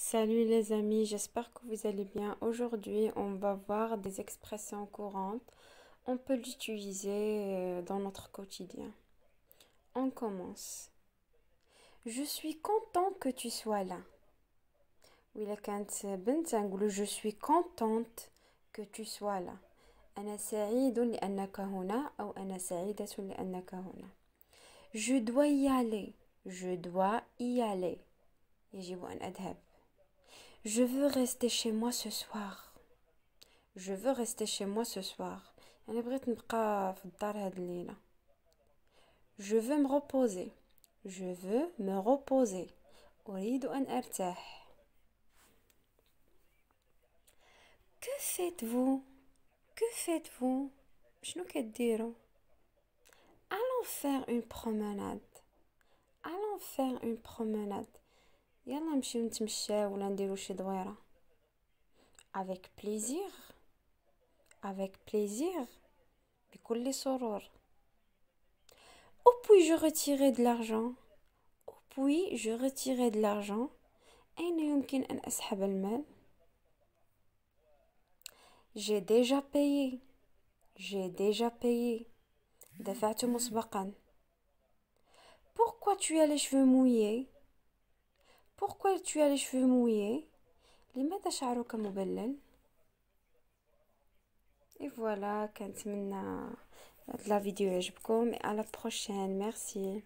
Salut les amis, j'espère que vous allez bien. Aujourd'hui, on va voir des expressions courantes. On peut l'utiliser euh, dans notre quotidien. On commence. Je suis content que tu sois là. Oui, ben je suis contente que tu sois là. Je dois y aller. Je dois y aller. Je veux rester chez moi ce soir. Je veux rester chez moi ce soir. Je veux me reposer. Je veux me reposer. Que faites-vous? Que faites-vous? شنو dire. Allons faire une promenade. Allons faire une promenade. Avec plaisir. Avec plaisir. Avec plaisir. دويره puis je افيك de l'argent سرور او je جو ريتيري l'argent لارجون او بوي جو ريتيري لارجون j'ai déjà payé j'ai déjà payé دفعت pourquoi tu as les cheveux mouillés pourquoi tu as les cheveux mouillés les comme Et voilà, كنتمنى la vidéo يعجبكم et à la prochaine. Merci.